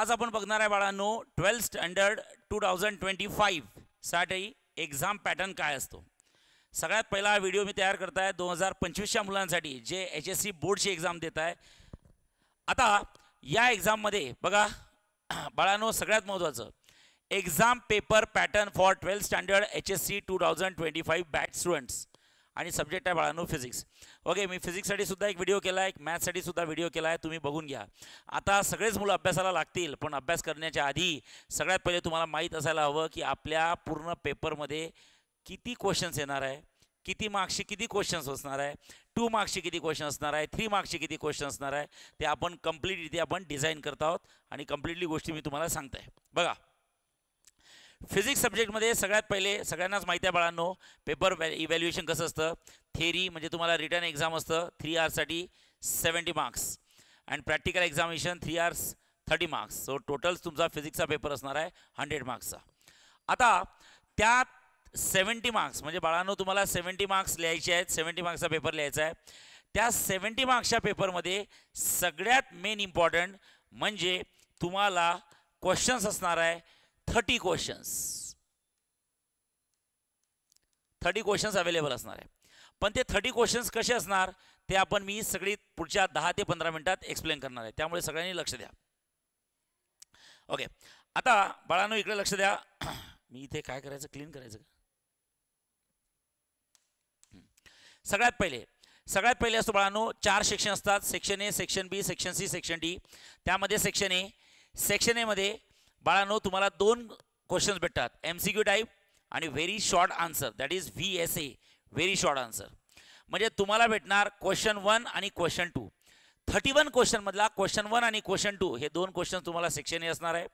आज आपण बघणार आहे बाळांनो twelfth standard two thousand twenty फाईव्हसाठी एक्झाम पॅटर्न काय असतो सगळ्यात पहिला व्हिडिओ मी तयार करत आहे दोन हजार पंचवीसच्या मुलांसाठी जे एच एस सी बोर्डची एक्झाम देत आहे आता या एक्झाममध्ये बघा बाळांनो सगळ्यात महत्त्वाचं exam paper pattern for twelfth standard H S C two thousand twenty five batch students आणि सब्जेक्ट आहे बाळांनो फिजिक्स ओके मी फिजिक्ससाठीसुद्धा सुद्धा एक व्हिडिओ केला आहे एक सुद्धा व्हिडिओ केला आहे तुम्ही बघून घ्या आता सगळेच मुलं अभ्यासाला लागतील पण अभ्यास करण्याच्या आधी सगळ्यात पहिले तुम्हाला माहीत असायला हवं की आपल्या पूर्ण पेपरमध्ये किती क्वेश्चन्स येणार आहे किती मार्क्सचे किती क्वेश्चन्स असणार आहे टू मार्क्सचे किती क्वेश्चन असणार आहे थ्री मार्क्सचे किती क्वेश्चन असणार आहे ते आपण कंप्लीट इथे आपण डिझाईन करत आहोत आणि कम्प्लिटली गोष्टी मी तुम्हाला सांगत आहे बघा फिजिक्स सब्जेक्टमध्ये सगळ्यात पहिले सगळ्यांनाच माहिती आहे बाळांनो पेपर इव्हॅल्युएशन कसं असतं थेरी म्हणजे तुम्हाला रिटर्न एक्झाम असतं थ्री आर्ससाठी seventy marks and practical examination three hours thirty marks so total तुमचा फिजिक्सचा पेपर असणार आहे हंड्रेड मार्क्सचा आता त्यात सेवन्टी मार्क्स म्हणजे बाळांनो तुम्हाला सेवन्टी मार्क्स लिहायचे आहेत सेवन्टी मार्क्सचा पेपर लिहायचा आहे त्या सेवन्टी मार्क्सच्या पेपरमध्ये सगळ्यात मेन इम्पॉर्टंट म्हणजे तुम्हाला क्वेश्चन्स असणार आहे thirty questions thirty questions available असणार आहे पण ते थर्टी क्वेश्चन्स कसे असणार ते आपण मी सगळी पुढच्या दहा ते पंधरा मिनिटात एक्सप्लेन करणार आहे त्यामुळे सगळ्यांनी लक्ष द्या ओके आता बाळांनो इकडे लक्ष द्या मी इथे काय करायचं क्लीन करायचं सगळ्यात पहिले सगळ्यात पहिले असतो बाळांनो चार सेक्शन असतात section A section B section C section D त्यामध्ये सेक्शन ए सेक्शन एमध्ये बाळानो तुम्हाला दोन क्वेश्चन्स भेटतात एम सी क्यू टाईप आणि very short answer that is V S A very short answer म्हणजे तुम्हाला भेटणार क्वेश्चन वन आणि क्वेश्चन टू थर्टी वन क्वेश्चनमधला क्वेश्चन वन आणि क्वेश्चन टू हे दोन क्वेश्चन तुम्हाला सेक्शन ए असणार आहे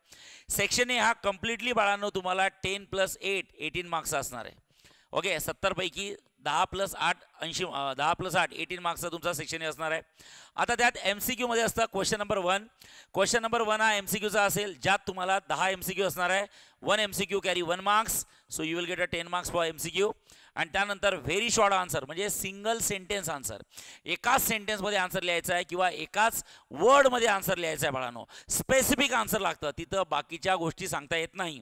सेक्शन ए हा कम्प्लिटली बाळांनो तुम्हाला ten plus eight eighteen marks असणार आहे ओके सत्तरपैकी दहा प्लस आठ ऐंशी दहा प्लस आठ एटीन मार्क्सचा तुमचा सेक्शन असणार आहे आता त्यात एम सी क्यूमध्ये असतं question number one question number one हा एम सी क्यूचा असेल ज्यात तुम्हाला दहा एम सी क्यू असणार आहे one M C Q carry one marks so you will get a ten marks for M C Q आणि त्यानंतर व्हेरी शॉर्ट आन्सर म्हणजे सिंगल सेंटेन्स आन्सर एकाच सेंटेन्समध्ये आन्सर लिहायचा आहे किंवा एकाच वर्डमध्ये आन्सर लिहायचा आहे बाळानो स्पेसिफिक आन्सर लागतं तिथं बाकीच्या गोष्टी सांगता येत नाही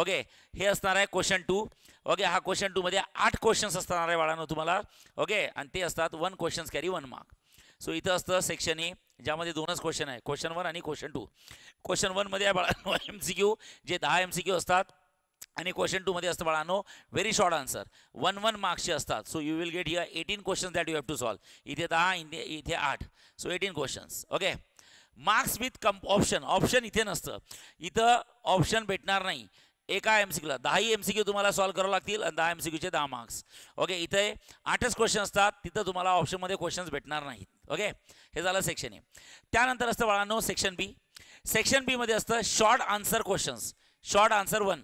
ओके हे असणार आहे क्वेश्चन टू ओके हा क्वेश्चन टूमध्ये आठ क्वेश्चन्स असणार आहे बाळानो तुम्हाला ओके आणि ते असतात one questions carry one mark so इथं असतं सेक्शन ए ज्यामध्ये दोनच क्वेश्चन आहे क्वेश्चन वन आणि क्वेश्चन टू क्वेश्चन वनमध्ये आहे एम सी क्यू जे दहा एम सी क्यू असतात आणि क्वेश्चन टूमध्ये असतं बाळांनो very short answer one one मार्क्सचे असतात so you will get your eighteen questions that you have to solve इथे दहा इथे इथे आठ so eighteen questions okay marks with come option option इथे नसतं इथं ऑप्शन भेटणार नाही एका एम सी क्यूला दहाही एम सी क्यू तुम्हाला सॉल्व करावं लागतील आणि दहा एम सी क्यूचे दहा मार्क्स ओके इथे आठच क्वेश्चन असतात तिथं तुम्हाला ऑप्शनमध्ये क्वेश्चन्स भेटणार नाहीत ओके हे झालं सेक्शन ए त्यानंतर असतं बाळांनो सेक्शन बी सेक्शन बीमध्ये असतं short answer questions short answer one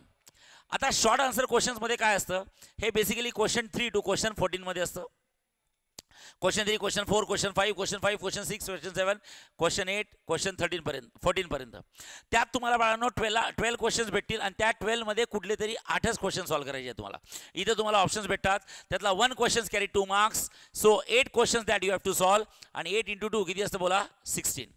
आता शॉर्ट आन्सर क्वेश्चन्समध्ये काय असतं हे basically question three two question फोर्टीनमध्ये असतं question three question four question five question five question six question seven question eight question थर्टीनपर्यंत फोर्टीनपर्यंत त्यात तुम्हाला बाळांनो ट्वेल्वला ट्वेल्व क्वेश्चन्स भेटतील आणि त्या ट्वेल्वमध्ये कुठले तरी आठच क्वेश्चन सॉल्व्ह करायचे आहे तुम्हाला इथं तुम्हाला ऑप्शन्स भेटतात त्यातला one questions carry two marks so eight questions that you have to solve आणि एट इंटू टू किती असतं बोला सिक्स्टीन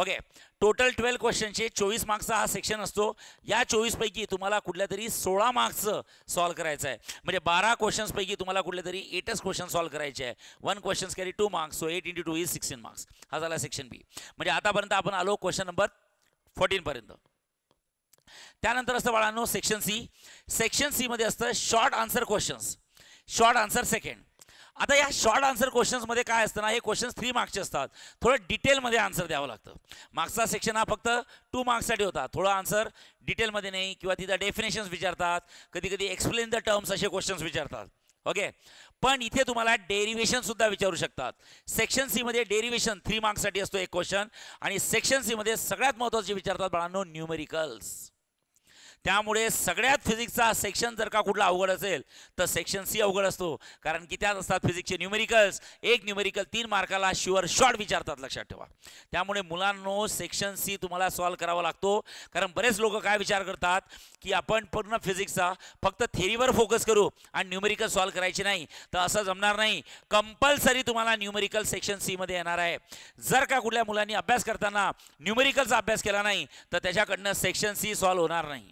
ओके टोटल ट्वेल्व क्वेश्चनचे चोवीस मार्क्सचा हा सेक्शन असतो या चोवीसपैकी तुम्हाला कुठल्या तरी सोळा मार्क्सचं सॉल्व करायचं आहे म्हणजे बारा क्वेश्चन्सपैकी तुम्हाला कुठल्या तरी एटच क्वेश्चन सॉल्व करायचे आहे one questions carry two marks so eight into two is sixteen marks हा झाला सेक्शन बी म्हणजे आतापर्यंत आपण आलो क्वेश्चन नंबर फोर्टीनपर्यंत त्यानंतर असतं बाळांनो सेक्शन सी सेक्शन सीमध्ये असतं short answer questions short answer second आता या शॉर्ट आन्सर क्वेश्चन्समध्ये काय असतं ना हे क्वेश्चन्स थ्री मार्क्सचे असतात थोडं डिटेलमध्ये आन्सर द्यावं लागतं मार्क्सचा सेक्शन हा फक्त टू मार्क्ससाठी होता थोडं आन्सर डिटेलमध्ये नाही किंवा तिथं डेफिनेशन्स विचारतात कधी कधी एक्सप्लेन द टर्म्स असे क्वेश्चन्स विचारतात ओके पण इथे तुम्हाला डेरिव्हेशन सुद्धा विचारू शकतात सेक्शन सी मध्ये डेरिव्हेशन थ्री मार्क्ससाठी असतो एक क्वेश्चन आणि सेक्शन सी मध्ये सगळ्यात महत्त्वाचे विचारतात बाळांनो न्यूमेरिकल्स त्यामुळे सगळ्यात फिजिक्सचा सेक्शन जर का कुठला अवघड असेल तर सेक्शन सी अवघड असतो कारण की त्यात असतात फिजिक्सचे न्युमेरिकल्स एक न्युमेरिकल तीन मार्काला शुअर शॉर्ट विचारतात लक्षात ठेवा त्यामुळे मुलांनो सेक्शन सी तुम्हाला सॉल्व करावा लागतो कारण बरेच लोक काय विचार करतात की आपण पूर्ण फिजिक्सचा फक्त थेरीवर फोकस करू आणि न्युमेरिकल सॉल्व्ह करायचे नाही तर असं जमणार नाही कंपल्सरी तुम्हाला न्यूमेरिकल सेक्शन सीमध्ये येणार आहे जर का कुठल्या मुलांनी अभ्यास करताना न्युमेरिकलचा अभ्यास केला नाही तर त्याच्याकडनं सेक्शन सी सॉल्व्ह होणार नाही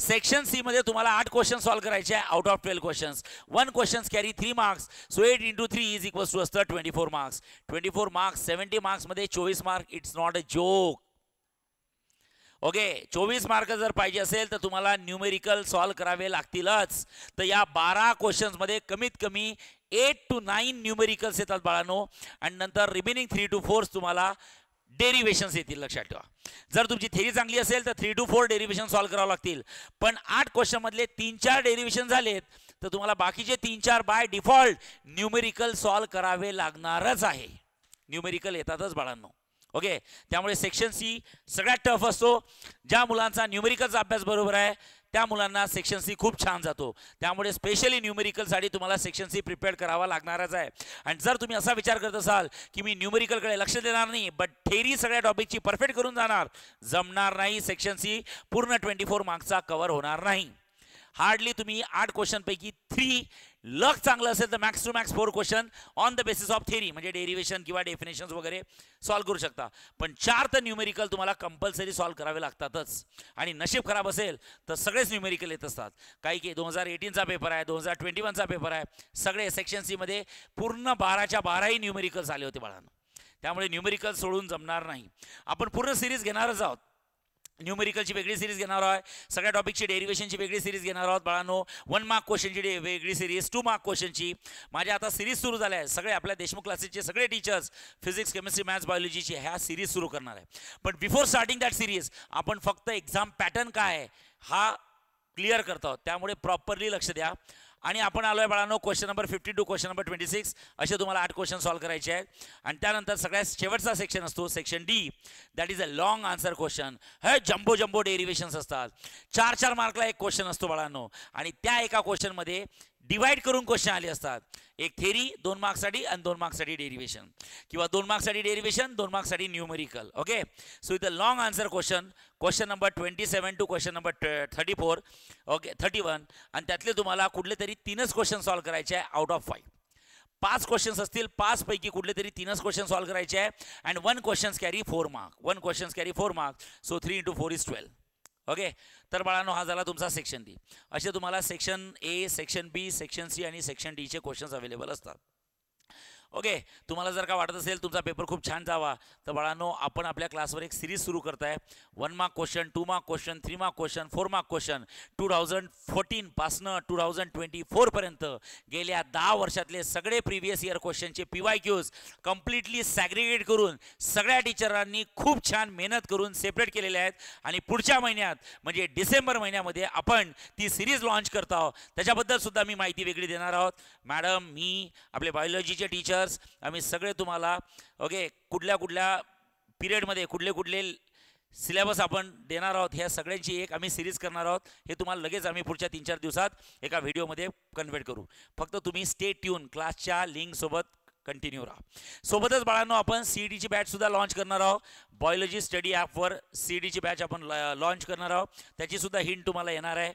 सेक्शन सी मध्ये तुम्हाला आठ क्वेश्चन सॉल्व करायचे आहे out of twelve questions one question carry three marks so eight into three is equals to असतं twenty four marks twenty four marks seventy मार्क्समध्ये चोवीस mark it's not a joke okay चोवीस mark जर पाहिजे असेल तर तुम्हाला न्यूमेरिकल सॉल्व्ह करावे लागतीलच तर या बारा क्वेश्चन्समध्ये कमीत कमी एट टू नाईन न्यूमेरिकल्स येतात बाळानो आणि नंतर रिमेनिंग थ्री टू फोर्स तुम्हाला डेरिव्हेशन्स येतील लक्षात ठेवा जर तुमची थेरी चांगली असेल तर three two four derivation solve करावं लागतील पण आठ क्वेश्चनमधले तीन चार डेरिव्हेशन झालेत तर तुम्हाला बाकीचे तीन चार बाय डिफॉल्ट न्यूमेरिकल सॉल्व्ह करावे लागणारच आहे न्यूमेरिकल येतातच बाळांनो ओके त्यामुळे सेक्शन सी सगळ्यात टफ असतो ज्या मुलांचा न्यूमेरिकलचा अभ्यास बरोबर आहे त्या मुलांना सेक्शन सी खूप छान जातो त्यामुळे स्पेशली न्यूमेरिकलसाठी तुम्हाला सेक्शन सी प्रिपेअर करावा लागणारच आहे आणि जर तुम्ही असा विचार करत असाल की मी न्यूमेरिकलकडे लक्ष देणार नाही बट थेरी सगळ्या टॉपिकची परफेक्ट करून जाणार जमणार नाही सेक्शन सी पूर्ण ट्वेंटी फोर मार्क्सचा कव्हर होणार नाही हार्डली तुम्ही आठ क्वेश्चनपैकी थ्री लक चांगलं असेल तर max two max four question on the basis of theory म्हणजे डेरिवेशन किंवा डेफिनेशन्स वगैरे सॉल्व्ह करू शकता पण चार तर न्यूमेरिकल तुम्हाला कंपल्सरी सॉल्व्ह करावे लागतातच आणि नशीब खराब असेल तर सगळेच न्यूमेरिकल येत असतात काही की दोन हजार एटीनचा पेपर आहे दोन हजार ट्वेंटी वनचा पेपर आहे सगळे सेक्शन सीमध्ये पूर्ण बाराच्या बाराही न्यूमेरिकल्स आले होते बाळांना त्यामुळे न्यूमेरिकल सोडून जमणार नाही आपण पूर्ण सिरीज घेणारच आहोत न्यूमेरिकलची वेगळी सिरीज घेणार आहोत सगळ्या टॉपिकची डेरिवेशनची वेगळी सिरीज घेणार आहोत बाळांनो वन मार्क क्वेश्चनची वेगळी सिरीज टू मार्क क्वेश्चनची माझ्या आता सिरीज सुरू झाले आहेत सगळे आपल्या देशमुख क्लासेसचे सगळे टीचर्स फिजिक्स केमिस्ट्री मॅथ्स बायोलॉजीची ह्या सिरीज सुरू करणार आहे but before starting that series आपण फक्त एक्झाम पॅटर्न काय आहे हा क्लिअर करतो त्यामुळे प्रॉपरली लक्ष द्या आणि आपण आलो आहे बाळांनो question number fifty two question number twenty six असे तुम्हाला आठ क्वेश्चन सॉल्व्ह करायचे आहेत आणि त्यानंतर सगळ्यात शेवटचा सेक्शन असतो section D that is a long answer question हे जम्बो जम्बो डेरिवेशन्स असतात चार चार मार्कला एक क्वेश्चन असतो बाळांनो आणि त्या एका क्वेश्चनमध्ये डिवाइड करून क्वेश्चन आले असतात एक थेरी दोन मार्क्ससाठी आणि दोन मार्क्ससाठी डेरिवेशन किंवा दोन मार्क्ससाठी डेरिवेशन दोन मार्क्ससाठी numerical okay so the long answer question question number twenty seven to question number thirty four okay thirty one आणि त्यातले तुम्हाला कुठले तरी तीनच क्वेश्चन सॉल्व्ह करायचे आहे आउट ऑफ फाईव्ह पाच क्वेश्चन्स असतील पाचपैकी कुठले तरी तीनच क्वेश्चन सॉल्व्ह करायचे आहे and one questions carry four mark one questions carry four mark so three into four is twelve okay तर बाळांनो हा झाला तुमचा सेक्शन डी असे तुम्हाला section A section B section C आणि सेक्शन डीचे क्वेश्चन्स अवेलेबल असतात ओके तुम्हाला जर का वाटत असेल तुमचा पेपर खूप छान जावा तर बाळांनो आपण आपल्या क्लासवर एक सिरीज सुरू करताय one mark question two mark question three mark question four mark question two thousand फोर्टीनपासनं टू थाउजंड ट्वेंटी फोरपर्यंत गेल्या दहा वर्षातले सगळे प्रिव्हियस इयर क्वेश्चनचे P Y Qs completely segregate करून सगळ्या टीचरांनी खूप छान मेहनत करून सेपरेट केलेल्या आहेत आणि पुढच्या महिन्यात म्हणजे डिसेंबर महिन्यामध्ये आपण ती सिरीज लॉन्च करत आहोत त्याच्याबद्दल सुद्धा मी माहिती वेगळी देणार आहोत मॅडम मी आपले बायोलॉजीचे टीचर लेक्चर्स आम्ही सगळे तुम्हाला ओके कुठल्या कुठल्या पिरियडमध्ये कुठले कुठले सिलेबस आपण देणार आहोत ह्या सगळ्यांची एक आम्ही सिरीज करणार आहोत हे तुम्हाला लगेच आम्ही पुढच्या तीन चार दिवसात एका व्हिडिओमध्ये कन्व्हर्ट करू फक्त तुम्ही स्टे ट्यून क्लासच्या लिंकसोबत कंटिन्यू राहा सोबतच बाळांनो आपण सी डीची बॅचसुद्धा लॉन्च करणार आहोत बायोलॉजी स्टडी ॲपवर सी डीची बॅच आपण लॉन्च करणार आहोत त्याचीसुद्धा हिंट तुम्हाला येणार आहे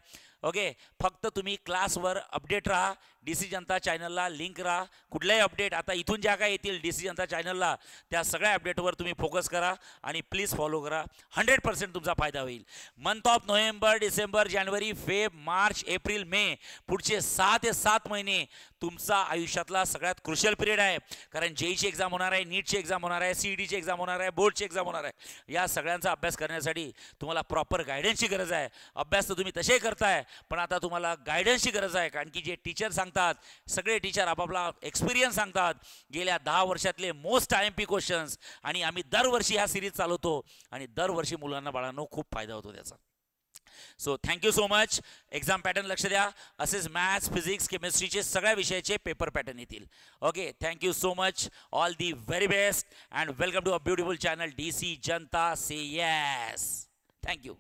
ओके फक्त तुम्ही क्लासवर अपडेट राहा डी सी जनता चॅनलला लिंक राहा कुठल्याही अपडेट आता इथून ज्या काय येतील डी सी जनता चॅनलला त्या सगळ्या अपडेटवर तुम्ही फोकस करा आणि प्लीज फॉलो करा हंड्रेड पर्सेंट तुमचा फायदा होईल मंथ ऑफ नोव्हेंबर डिसेंबर जानेवारी फेब मार्च एप्रिल मे पुढचे सहा ते सात महिने तुमचा आयुष्यातला सगळ्यात क्रुशल पिरियड आहे कारण जेईची e e एक्झाम होणार आहे नीटची e एक्झाम होणार आहे सी डीची एक्झाम होणार आहे बोर्डची एक्झाम होणार आहे या सगळ्यांचा अभ्यास करण्यासाठी तुम्हाला प्रॉपर गायडन्सची गरज आहे अभ्यास तर तुम्ही तसे करताय पण आता तुम्हाला गायडन्सची गरज आहे कारण की जे टीचर सांगतात सांगतात सगळे टीचर आपापला एक्सपिरियन्स सांगतात गेल्या दहा वर्षातले most I M P questions आणि आम्ही दरवर्षी ह्या सिरीज चालवतो आणि दरवर्षी मुलांना बाळांना खूप फायदा होतो त्याचा so thank you so much exam pattern लक्ष द्या असेच मॅथ्स फिजिक्स केमिस्ट्रीचे सगळ्या विषयाचे पेपर पॅटर्न येतील okay thank you so much all the very best and welcome to a beautiful channel D C Janta say yes thank you